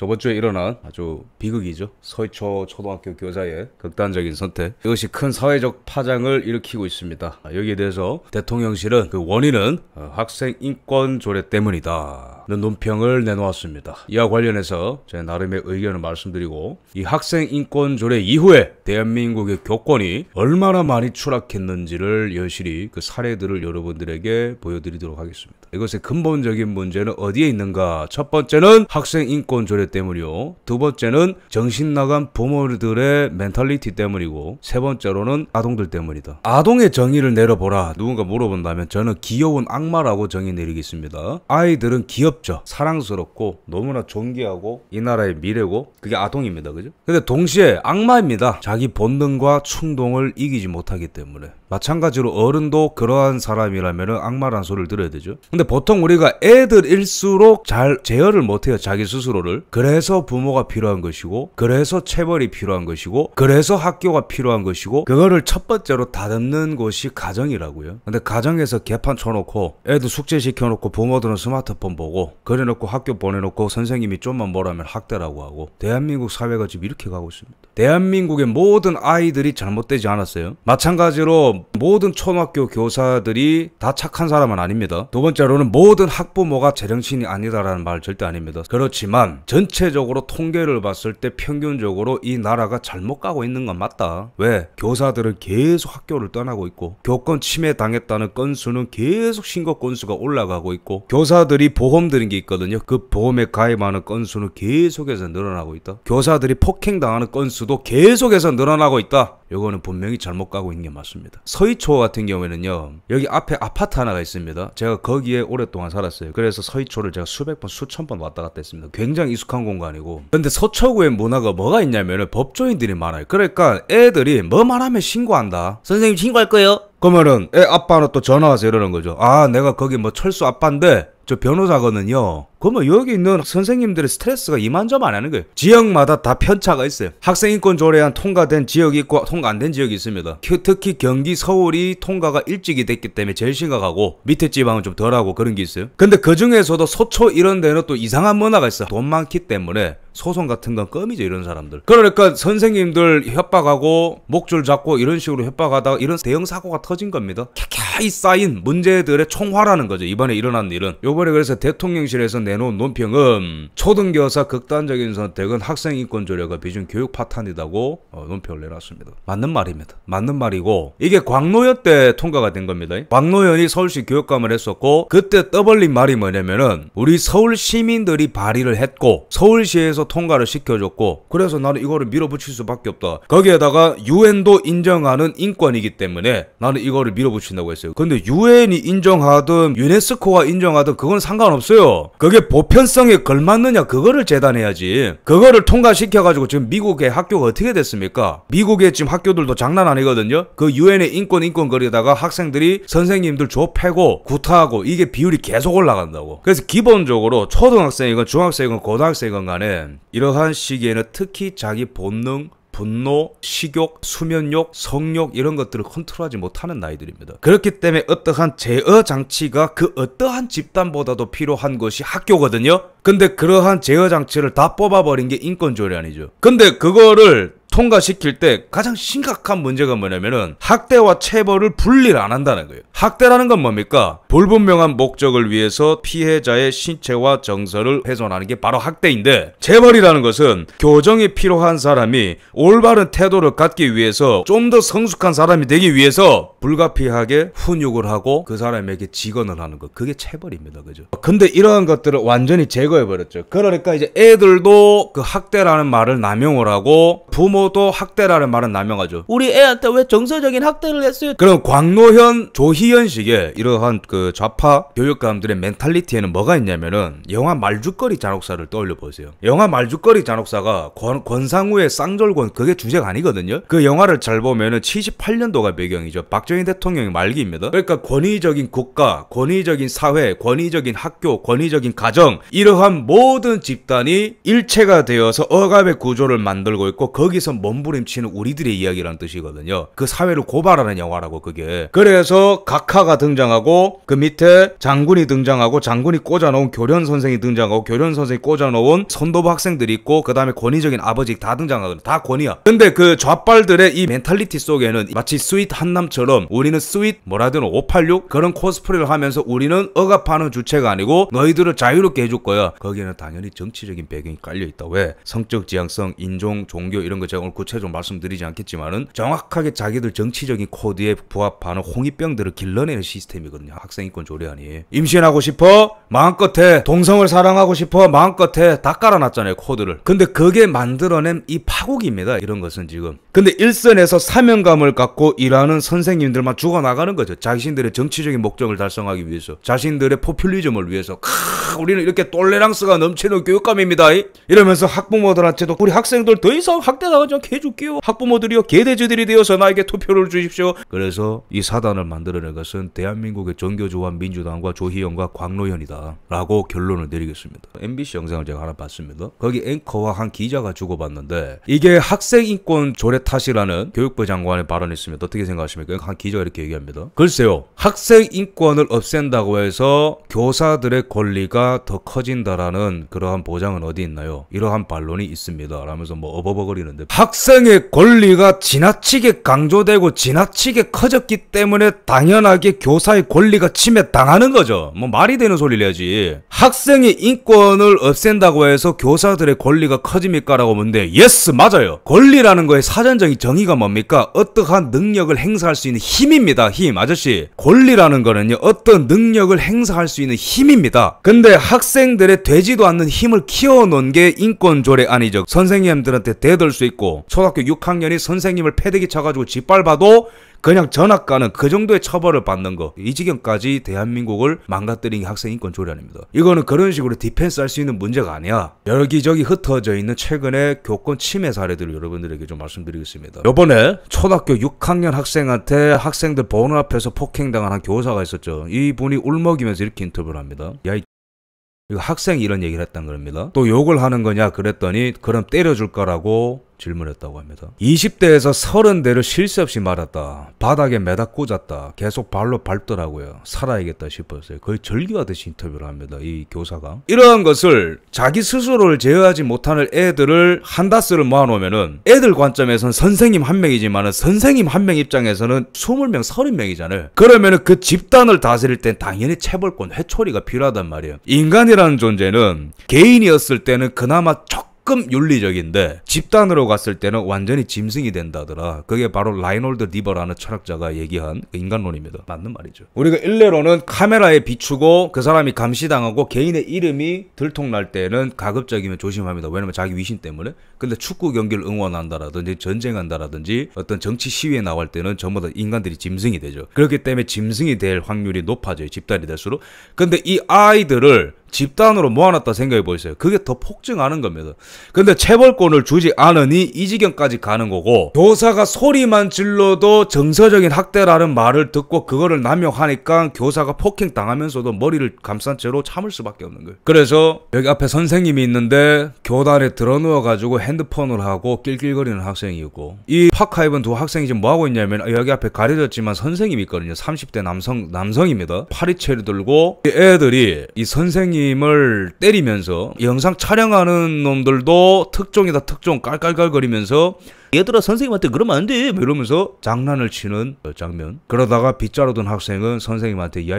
저번 주에 일어난 아주 비극이죠. 서희초 초등학교 교사의 극단적인 선택. 이것이 큰 사회적 파장을 일으키고 있습니다. 여기에 대해서 대통령실은 그 원인은 어, 학생 인권 조례 때문이다. 는 논평을 내놓았습니다. 이와 관련해서 제 나름의 의견을 말씀드리고 이 학생 인권 조례 이후에 대한민국의 교권이 얼마나 많이 추락했는지를 여실히 그 사례들을 여러분들에게 보여드리도록 하겠습니다. 이것의 근본적인 문제는 어디에 있는가? 첫 번째는 학생 인권 조례 때문이요. 두 번째는 정신 나간 부모들의 멘탈리티 때문이고 세 번째로는 아동들 때문이다. 아동의 정의를 내려보라. 누군가 물어본다면 저는 귀여운 악마라고 정의 내리겠습니다. 아이들은 귀엽죠. 사랑스럽고 너무나 존귀하고 이 나라의 미래고 그게 아동입니다. 그죠? 근데 동시에 악마입니다. 자기 본능과 충동을 이기지 못하기 때문에 마찬가지로 어른도 그러한 사람이라면 악마란 소리를 들어야 되죠. 근데 근데 보통 우리가 애들일수록 잘 제어를 못해요. 자기 스스로를. 그래서 부모가 필요한 것이고 그래서 체벌이 필요한 것이고 그래서 학교가 필요한 것이고 그거를 첫 번째로 다듬는 곳이 가정이라고요. 근데 가정에서 개판 쳐놓고 애들 숙제 시켜놓고 부모들은 스마트폰 보고 그래놓고 학교 보내놓고 선생님이 좀만 뭐라면 학대라고 하고 대한민국 사회가 지금 이렇게 가고 있습니다. 대한민국의 모든 아이들이 잘못되지 않았어요. 마찬가지로 모든 초등학교 교사들이 다 착한 사람은 아닙니다. 두 번째로 때로는 모든 학부모가 재정신이 아니다라는 말 절대 아닙니다. 그렇지만 전체적으로 통계를 봤을 때 평균적으로 이 나라가 잘못 가고 있는 건 맞다. 왜? 교사들은 계속 학교를 떠나고 있고 교권 침해 당했다는 건수는 계속 신고 건수가 올라가고 있고 교사들이 보험 드는 게 있거든요. 그 보험에 가입하는 건수는 계속해서 늘어나고 있다. 교사들이 폭행당하는 건수도 계속해서 늘어나고 있다. 요거는 분명히 잘못 가고 있는 게 맞습니다. 서희초 같은 경우에는요. 여기 앞에 아파트 하나가 있습니다. 제가 거기에 오랫동안 살았어요. 그래서 서희초를 제가 수백 번 수천 번 왔다 갔다 했습니다. 굉장히 익숙한 공간이고 근데 서초구의 문화가 뭐가 있냐면 법조인들이 많아요. 그러니까 애들이 뭐만하면 신고한다. 선생님 신고할 거예요? 그러면은 애 아빠는 또 전화 와서 이러는 거죠. 아 내가 거기 뭐 철수 아빠인데 저 변호사거든요. 그러면 뭐 여기 있는 선생님들의 스트레스가 이만저만 하는 거예요. 지역마다 다 편차가 있어요. 학생 인권 조례안 통과된 지역이 있고 통과 안 된 지역이 있습니다. 특히 경기 서울이 통과가 일찍이 됐기 때문에 제일 심각하고 밑에 지방은 좀 덜하고 그런 게 있어요. 근데 그 중에서도 소초 이런 데는 또 이상한 문화가 있어. 돈 많기 때문에 소송 같은 건 껌이죠 이런 사람들 그러니까 선생님들 협박하고 목줄 잡고 이런 식으로 협박하다가 이런 대형 사고가 터진 겁니다 캬캬이 쌓인 문제들의 총화라는 거죠 이번에 일어난 일은 요번에 그래서 대통령실에서 내놓은 논평은 초등교사 극단적인 선택은 학생 인권 조례가 비중 교육 파탄이라고 어, 논평을 내놨습니다. 맞는 말입니다. 맞는 말이고 이게 광노현 때 통과가 된 겁니다. 광노현이 서울시 교육감을 했었고 그때 떠벌린 말이 뭐냐면은 우리 서울 시민들이 발의를 했고 서울시에서 통과를 시켜줬고 그래서 나는 이거를 밀어붙일 수밖에 없다. 거기에다가 유엔도 인정하는 인권이기 때문에 나는 이거를 밀어붙인다고 했어요. 근데 유엔이 인정하든 유네스코가 인정하든 그건 상관없어요. 그게 그게 보편성에 걸맞느냐 그거를 재단해야지. 그거를 통과시켜가지고 지금 미국의 학교가 어떻게 됐습니까? 미국의 지금 학교들도 장난 아니거든요. 그 유엔의 인권 인권 거리다가 학생들이 선생님들 좁 패고 구타하고 이게 비율이 계속 올라간다고. 그래서 기본적으로 초등학생이건 중학생이건 고등학생이건 간에 이러한 시기에는 특히 자기 본능 분노, 식욕, 수면욕, 성욕 이런 것들을 컨트롤하지 못하는 나이들입니다. 그렇기 때문에 어떠한 제어 장치가 그 어떠한 집단보다도 필요한 것이 학교거든요. 근데 그러한 제어 장치를 다 뽑아버린 게인권조례아니죠 근데 그거를 통과시킬 때 가장 심각한 문제가 뭐냐면은 학대와 체벌을 분리를 안 한다는 거예요. 학대라는 건 뭡니까? 불분명한 목적을 위해서 피해자의 신체와 정서를 훼손하는 게 바로 학대인데 체벌이라는 것은 교정이 필요한 사람이 올바른 태도를 갖기 위해서 좀 더 성숙한 사람이 되기 위해서 불가피하게 훈육을 하고 그 사람에게 직언을 하는 것 그게 체벌입니다. 그죠? 근데 이러한 것들을 완전히 제거해 버렸죠. 그러니까 이제 애들도 그 학대라는 말을 남용을 하고 부모 부모도 학대라는 말은 남용하죠. 우리 애한테 왜 정서적인 학대를 했어요? 그럼 광노현, 조희연식의 이러한 그 좌파 교육감들의 멘탈리티에는 뭐가 있냐면은 영화 말죽거리 잔혹사를 떠올려 보세요. 영화 말죽거리 잔혹사가 권, 권상우의 쌍절곤 그게 주제가 아니거든요. 그 영화를 잘 보면은 78년도가 배경이죠. 박정희 대통령이 말기입니다. 그러니까 권위적인 국가, 권위적인 사회, 권위적인 학교, 권위적인 가정 이러한 모든 집단이 일체가 되어서 억압의 구조를 만들고 있고 거기서 거기서 몸부림치는 우리들의 이야기라는 뜻이거든요. 그 사회를 고발하는 영화라고 그게. 그래서 각하가 등장하고 그 밑에 장군이 등장하고 장군이 꽂아놓은 교련 선생이 등장하고 교련 선생이 꽂아놓은 선도부 학생들이 있고 그 다음에 권위적인 아버지 다 등장하거든. 다 권위야. 근데 그 좌빨들의 이 멘탈리티 속에는 마치 스윗 한남처럼 우리는 스윗 뭐라든 해야 되586 그런 코스프레를 하면서 우리는 억압하는 주체가 아니고 너희들을 자유롭게 해줄 거야. 거기에는 당연히 정치적인 배경이 깔려 있다. 왜? 성적 지향성, 인종, 종교 이런 거 제가 내용을 구체적으로 말씀드리지 않겠지만은 정확하게 자기들 정치적인 코드에 부합하는 홍위병들을 길러내는 시스템이거든요. 학생인권 조례안이. 임신하고 싶어? 마음껏 해. 동성을 사랑하고 싶어? 마음껏 해. 다 깔아놨잖아요, 코드를. 근데 그게 만들어낸 이 파국입니다. 이런 것은 지금. 근데 일선에서 사명감을 갖고 일하는 선생님들만 죽어나가는 거죠. 자신들의 정치적인 목적을 달성하기 위해서. 자신들의 포퓰리즘을 위해서. 크, 우리는 이렇게 똘레랑스가 넘치는 교육감입니다. 이러면서 학부모들한테도 우리 학생들 더 이상 학대당하지 않게 해줄게요. 학부모들이요. 개돼지들이 되어서 나에게 투표를 주십시오. 그래서 이 사단을 만들어낸 것은 대한민국의 종교조합 민주당과 조희영과 광로현이다. 라고 결론을 내리겠습니다. MBC 영상을 제가 하나 봤습니다. 거기 앵커와 한 기자가 주고받는데 이게 학생인권 조례 탓이라는 교육부 장관의 발언이 있습니다. 어떻게 생각하십니까? 한 기자가 이렇게 얘기합니다. 글쎄요. 학생 인권을 없앤다고 해서 교사들의 권리가 더 커진다라는 그러한 보장은 어디 있나요? 이러한 반론이 있습니다. 라면서 뭐 어버버거리는데 학생의 권리가 지나치게 강조되고 지나치게 커졌기 때문에 당연하게 교사의 권리가 침해당하는 거죠. 뭐 말이 되는 소리를 해야지. 학생의 인권을 없앤다고 해서 교사들의 권리가 커집니까라고 묻는데 예스 맞아요. 권리라는 거에 사전 필연적인 정의가 뭡니까? 어떠한 능력을 행사할 수 있는 힘입니다. 힘. 아저씨. 권리라는 거는요. 어떤 능력을 행사할 수 있는 힘입니다. 근데 학생들의 되지도 않는 힘을 키워놓은 게 인권조례 아니죠 선생님들한테 대들 수 있고 초등학교 6학년이 선생님을 패대기 쳐가지고 짓밟아도 그냥 전학 가는 그 정도의 처벌을 받는 거. 이 지경까지 대한민국을 망가뜨린 게 학생 인권 조련입니다. 례 이거는 그런 식으로 디펜스 할 수 있는 문제가 아니야. 여기저기 흩어져 있는 최근의 교권 침해 사례들을 여러분들에게 좀 말씀드리겠습니다. 요번에 초등학교 6학년 학생한테 학생들 보는 앞에서 폭행당한 한 교사가 있었죠. 이분이 울먹이면서 이렇게 인터뷰를 합니다. 야, 이거 학생이 이런 얘기를 했단 겁니다. 또 욕을 하는 거냐 그랬더니 그럼 때려줄 거라고 질문했다고 합니다. 20대에서 30대를 실수 없이 말았다 바닥에 매다 꽂았다. 계속 발로 밟더라고요. 살아야겠다 싶었어요. 거의 절규하듯이 인터뷰를 합니다. 이 교사가. 이러한 것을 자기 스스로를 제어하지 못하는 애들을 한다스를 모아놓으면은 애들 관점에선 선생님 한 명이지만은 선생님 한 명 입장에서는 20명, 30명이잖아요. 그러면은 그 집단을 다스릴 땐 당연히 체벌권 회초리가 필요하단 말이에요. 인간이라는 존재는 개인이었을 때는 그나마 적 조금 윤리적인데 집단으로 갔을 때는 완전히 짐승이 된다더라. 그게 바로 라이놀드 리버라는 철학자가 얘기한 그 인간론입니다. 맞는 말이죠. 우리가 일례로는 카메라에 비추고 그 사람이 감시당하고 개인의 이름이 들통날 때는 가급적이면 조심합니다. 왜냐면 자기 위신 때문에 근데 축구 경기를 응원한다라든지 전쟁한다라든지 어떤 정치 시위에 나갈 때는 전부 다 인간들이 짐승이 되죠. 그렇기 때문에 짐승이 될 확률이 높아져요. 집단이 될수록. 근데 이 아이들을 집단으로 모아놨다 생각해 보세요. 그게 더 폭증하는 겁니다. 근데 체벌권을 주지 않으니 이 지경까지 가는 거고 교사가 소리만 질러도 정서적인 학대라는 말을 듣고 그거를 남용하니까 교사가 폭행 당하면서도 머리를 감싼 채로 참을 수밖에 없는 거예요. 그래서 여기 앞에 선생님이 있는데 교단에 들어누워 가지고 핸드폰을 하고 낄낄거리는 학생이었고 이 파카이브는 두 학생이 지금 뭐하고 있냐면 여기 앞에 가려졌지만 선생님이 있거든요. 30대 남성 남성입니다. 파리채를 들고 애들이 이 선생님을 때리면서 영상 촬영하는 놈들도 특종이다 특종 깔깔깔거리면서 얘들아 선생님한테 그러면 안 돼. 뭐 이러면서 장난을 치는 장면. 그러다가 빗자루 든 학생은 선생님한테 야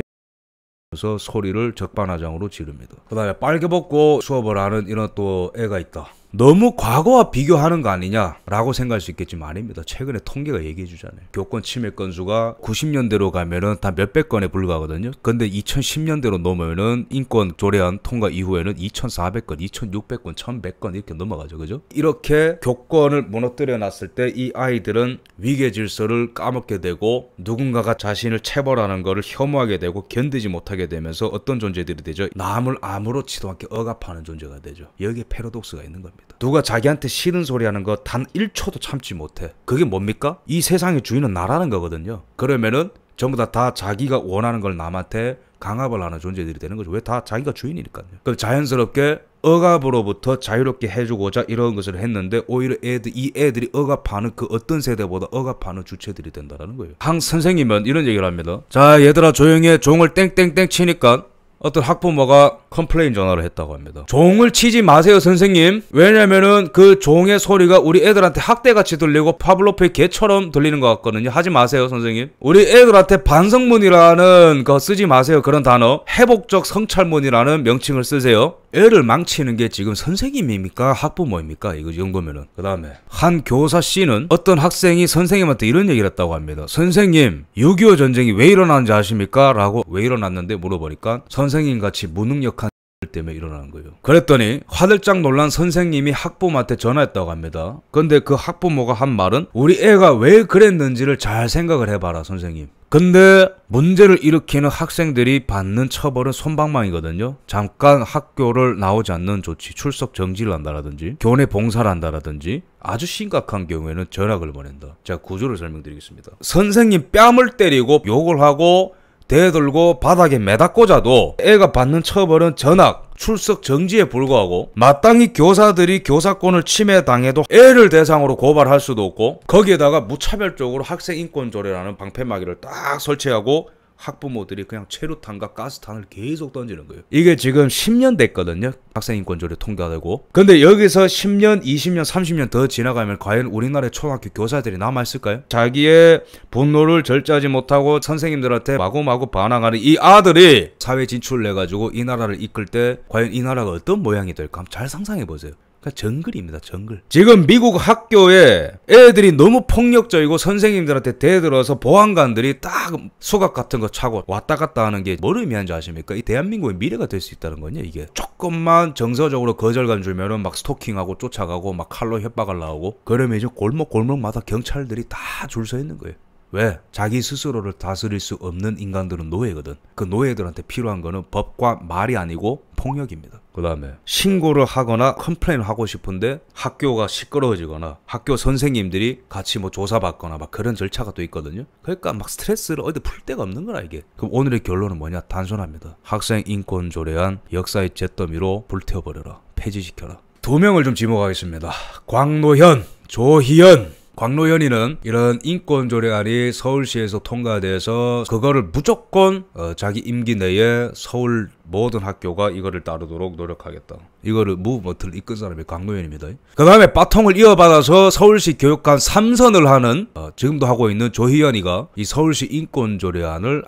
그래서 소리를 적반하장으로 지릅니다. 그 다음에 빨개 벗고 수업을 하는 이런 또 애가 있다. 너무 과거와 비교하는 거 아니냐라고 생각할 수 있겠지만 아닙니다. 최근에 통계가 얘기해 주잖아요. 교권 침해 건수가 90년대로 가면은 다 몇백 건에 불과하거든요. 근데 2010년대로 넘으면은 인권 조례안 통과 이후에는 2,400건, 2,600건, 1,100건 이렇게 넘어가죠. 그죠? 이렇게 교권을 무너뜨려 놨을 때 이 아이들은 위계 질서를 까먹게 되고 누군가가 자신을 체벌하는 것을 혐오하게 되고 견디지 못하게 되면서 어떤 존재들이 되죠? 남을 아무렇지도 않게 억압하는 존재가 되죠. 여기에 패러독스가 있는 겁니다. 겁니다. 누가 자기한테 싫은 소리 하는 거 단 1초도 참지 못해. 그게 뭡니까? 이 세상의 주인은 나라는 거거든요. 그러면은 전부 다, 다 자기가 원하는 걸 남한테 강압을 하는 존재들이 되는 거죠. 왜 다 자기가 주인이니까요. 그럼 자연스럽게 억압으로부터 자유롭게 해주고자 이런 것을 했는데 오히려 애들 이 애들이 억압하는 그 어떤 세대보다 억압하는 주체들이 된다라는 거예요. 항 선생님은 이런 얘기를 합니다. 자 얘들아 조용히 해. 종을 땡땡땡 치니까 어떤 학부모가 컴플레인 전화를 했다고 합니다. 종을 치지 마세요, 선생님. 왜냐면은 그 종의 소리가 우리 애들한테 학대같이 들리고 파블로프의 개처럼 들리는 것 같거든요. 하지 마세요, 선생님. 우리 애들한테 반성문이라는 거 쓰지 마세요. 그런 단어. 회복적 성찰문이라는 명칭을 쓰세요. 애를 망치는 게 지금 선생님입니까? 학부모입니까? 이거 연구면은그 다음에. 한 교사 씨는 어떤 학생이 선생님한테 이런 얘기를 했다고 합니다. 선생님, 6.25 전쟁이 왜 일어나는지 아십니까? 라고 왜 일어났는데 물어보니까 선 선생님같이 무능력한 때문에 일어나는 거예요. 그랬더니 화들짝 놀란 선생님이 학부모한테 전화했다고 합니다. 근데 그 학부모가 한 말은 우리 애가 왜 그랬는지를 잘 생각을 해봐라 선생님. 근데 문제를 일으키는 학생들이 받는 처벌은 손방망이거든요. 잠깐 학교를 나오지 않는 조치, 출석 정지를 한다라든지 교내 봉사를 한다라든지 아주 심각한 경우에는 전학을 보낸다. 제가 구조를 설명드리겠습니다. 선생님 뺨을 때리고 욕을 하고 대들고 바닥에 매다 꽂아도 애가 받는 처벌은 전학, 출석 정지에 불과하고 마땅히 교사들이 교사권을 침해당해도 애를 대상으로 고발할 수도 없고 거기에다가 무차별적으로 학생 인권 조례라는 방패막이를 딱 설치하고 학부모들이 그냥 최루탄과 가스탄을 계속 던지는 거예요. 이게 지금 10년 됐거든요. 학생인권조례 통과되고. 근데 여기서 10년, 20년, 30년 더 지나가면 과연 우리나라의 초등학교 교사들이 남아있을까요? 자기의 분노를 절제하지 못하고 선생님들한테 마구마구 반항하는 이 아들이 사회 진출을 해가지고 이 나라를 이끌 때 과연 이 나라가 어떤 모양이 될까? 잘 상상해보세요. 그러니까 정글입니다. 정글. 지금 미국 학교에 애들이 너무 폭력적이고 선생님들한테 대들어서 보안관들이 딱 소각 같은 거 차고 왔다 갔다 하는 게 뭘 의미하는지 아십니까? 이 대한민국의 미래가 될 수 있다는 거냐 이게. 조금만 정서적으로 거절감 주면은 막 스토킹하고 쫓아가고 막 칼로 협박을 나오고 그러면 이제 골목 골목마다 경찰들이 다 줄 서 있는 거예요. 왜? 자기 스스로를 다스릴 수 없는 인간들은 노예거든. 그 노예들한테 필요한 거는 법과 말이 아니고 폭력입니다. 그 다음에 신고를 하거나 컴플레인 을 하고 싶은데 학교가 시끄러워지거나 학교 선생님들이 같이 뭐 조사받거나 막 그런 절차가 또 있거든요. 그러니까 막 스트레스를 어디 풀 데가 없는 거라 이게. 그럼 오늘의 결론은 뭐냐? 단순합니다. 학생 인권 조례안 역사의 잿더미로 불태워버려라. 폐지시켜라. 두 명을 좀 지목하겠습니다. 광노현, 조희연. 광로연인는 이런 인권조례안이 서울시에서 통과돼서 그거를 무조건 어, 자기 임기 내에 서울 모든 학교가 이거를 따르도록 노력하겠다. 이거를 무브먼트를 이끈 사람이 광로연입니다. 그 다음에 바통을 이어받아서 서울시 교육관 3선을 하는 어, 지금도 하고 있는 조희연이가 이 서울시 인권조례안을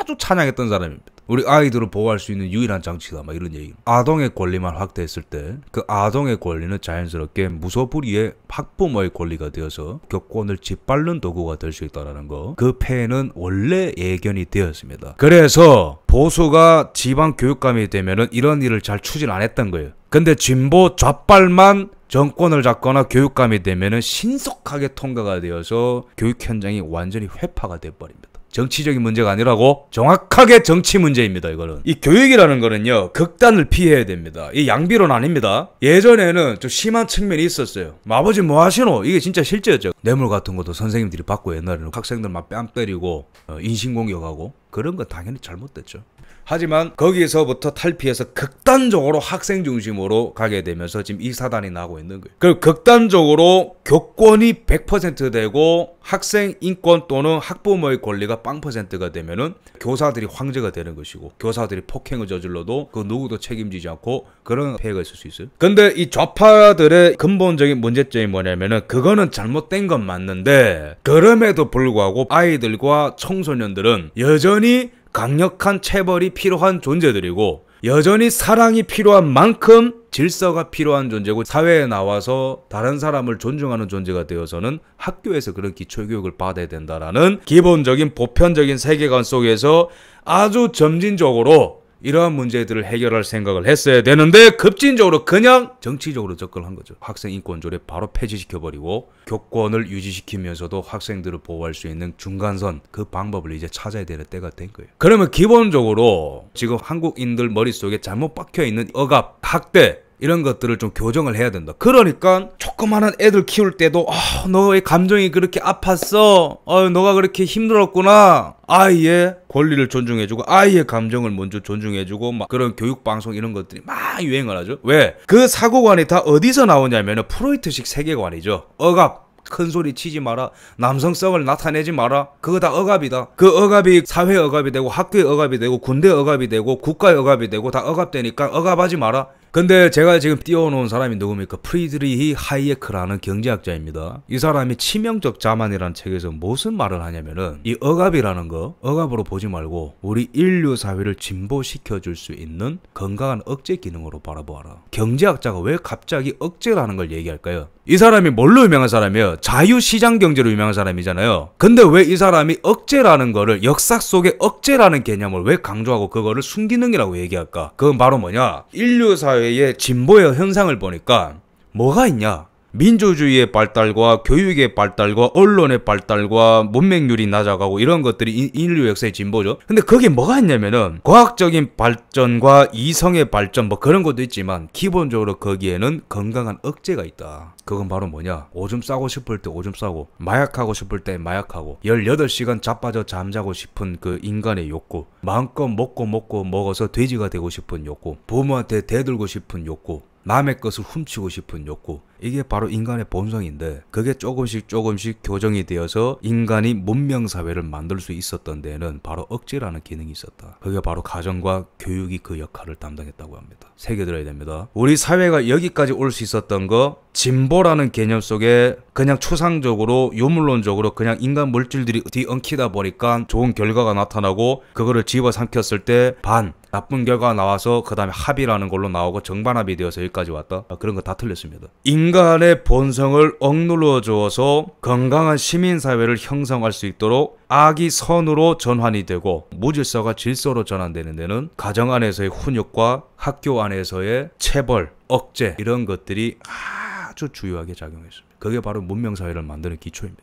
아주 찬양했던 사람입니다. 우리 아이들을 보호할 수 있는 유일한 장치다 막 이런 얘기 아동의 권리만 확대했을 때 그 아동의 권리는 자연스럽게 무소불위의 학부모의 권리가 되어서 교권을 짓밟는 도구가 될 수 있다는 거그 폐해는 원래 예견이 되었습니다 그래서 보수가 지방 교육감이 되면은 이런 일을 잘 추진 안 했던 거예요 근데 진보 좌빨만 정권을 잡거나 교육감이 되면은 신속하게 통과가 되어서 교육 현장이 완전히 회파가 돼버립니다 정치적인 문제가 아니라고 정확하게 정치 문제입니다. 이거는 이 교육이라는 거는요 극단을 피해야 됩니다. 이 양비론 아닙니다. 예전에는 좀 심한 측면이 있었어요. 뭐 아버지 뭐 하시노? 이게 진짜 실제였죠. 뇌물 같은 것도 선생님들이 받고 옛날에는 학생들 막 뺨 때리고 어, 인신공격하고 그런 건 당연히 잘못됐죠. 하지만 거기에서부터 탈피해서 극단적으로 학생 중심으로 가게 되면서 지금 이 사단이 나고 있는 거예요. 그리고 극단적으로 교권이 100% 되고 학생 인권 또는 학부모의 권리가 0%가 되면은 교사들이 황제가 되는 것이고 교사들이 폭행을 저질러도 그 누구도 책임지지 않고 그런 폐해가 있을 수 있어요. 근데 이 좌파들의 근본적인 문제점이 뭐냐면은 그거는 잘못된 건 맞는데 그럼에도 불구하고 아이들과 청소년들은 여전히 강력한 체벌이 필요한 존재들이고 여전히 사랑이 필요한 만큼 질서가 필요한 존재고 사회에 나와서 다른 사람을 존중하는 존재가 되어서는 학교에서 그런 기초교육을 받아야 된다라는 기본적인 보편적인 세계관 속에서 아주 점진적으로 이러한 문제들을 해결할 생각을 했어야 되는데 급진적으로 그냥 정치적으로 접근한 거죠. 학생 인권조례 바로 폐지시켜버리고 교권을 유지시키면서도 학생들을 보호할 수 있는 중간선 그 방법을 이제 찾아야 될 때가 된 거예요. 그러면 기본적으로 지금 한국인들 머릿속에 잘못 박혀있는 억압, 학대, 이런 것들을 좀 교정을 해야 된다. 그러니까 조그마한 애들 키울 때도 아, 너의 감정이 그렇게 아팠어. 아, 너가 그렇게 힘들었구나. 아이의 권리를 존중해주고 아이의 감정을 먼저 존중해주고 막 그런 교육 방송 이런 것들이 막 유행을 하죠. 왜? 그 사고관이 다 어디서 나오냐면 프로이트식 세계관이죠. 억압. 큰 소리 치지 마라. 남성성을 나타내지 마라. 그거 다 억압이다. 그 억압이 사회 억압이 되고 학교의 억압이 되고 군대 억압이 되고 국가의 억압이 되고 다 억압되니까 억압하지 마라. 근데 제가 지금 띄워놓은 사람이 누굽니까? 프리드리히 하이에크라는 경제학자입니다. 이 사람이 치명적 자만이라는 책에서 무슨 말을 하냐면은 이 억압이라는 거 억압으로 보지 말고 우리 인류 사회를 진보시켜 줄 수 있는 건강한 억제 기능으로 바라보아라. 경제학자가 왜 갑자기 억제라는 걸 얘기할까요? 이 사람이 뭘로 유명한 사람이에요? 자유시장 경제로 유명한 사람이잖아요. 근데 왜 이 사람이 억제라는 거를 역사 속의 억제라는 개념을 왜 강조하고 그거를 순기능이라고 얘기할까? 그건 바로 뭐냐? 인류 사회 사회의 진보의 현상을 보니까 뭐가 있냐? 민주주의의 발달과 교육의 발달과 언론의 발달과 문맹률이 낮아가고 이런 것들이 인류 역사의 진보죠. 근데 그게 뭐가 있냐면은 과학적인 발전과 이성의 발전 뭐 그런 것도 있지만 기본적으로 거기에는 건강한 억제가 있다. 그건 바로 뭐냐? 오줌 싸고 싶을 때 오줌 싸고 마약하고 싶을 때 마약하고 18시간 자빠져 잠자고 싶은 그 인간의 욕구 마음껏 먹고 먹고 먹어서 돼지가 되고 싶은 욕구 부모한테 대들고 싶은 욕구 남의 것을 훔치고 싶은 욕구 이게 바로 인간의 본성인데 그게 조금씩 조금씩 교정이 되어서 인간이 문명 사회를 만들 수 있었던 데에는 바로 억제라는 기능이 있었다. 그게 바로 가정과 교육이 그 역할을 담당했다고 합니다. 새겨들어야 됩니다. 우리 사회가 여기까지 올 수 있었던 거 진보라는 개념 속에 그냥 추상적으로 유물론적으로 그냥 인간 물질들이 뒤엉키다 보니까 좋은 결과가 나타나고 그거를 집어삼켰을 때반 나쁜 결과가 나와서 그 다음에 합의라는 걸로 나오고 정반합이 되어서 여기까지 왔다. 아, 그런 거 다 틀렸습니다. 인간의 본성을 억눌러 주어서 건강한 시민사회를 형성할 수 있도록 악이 선으로 전환이 되고 무질서가 질서로 전환되는 데는 가정 안에서의 훈육과 학교 안에서의 체벌, 억제 이런 것들이 아주 주요하게 작용했습니다. 그게 바로 문명사회를 만드는 기초입니다.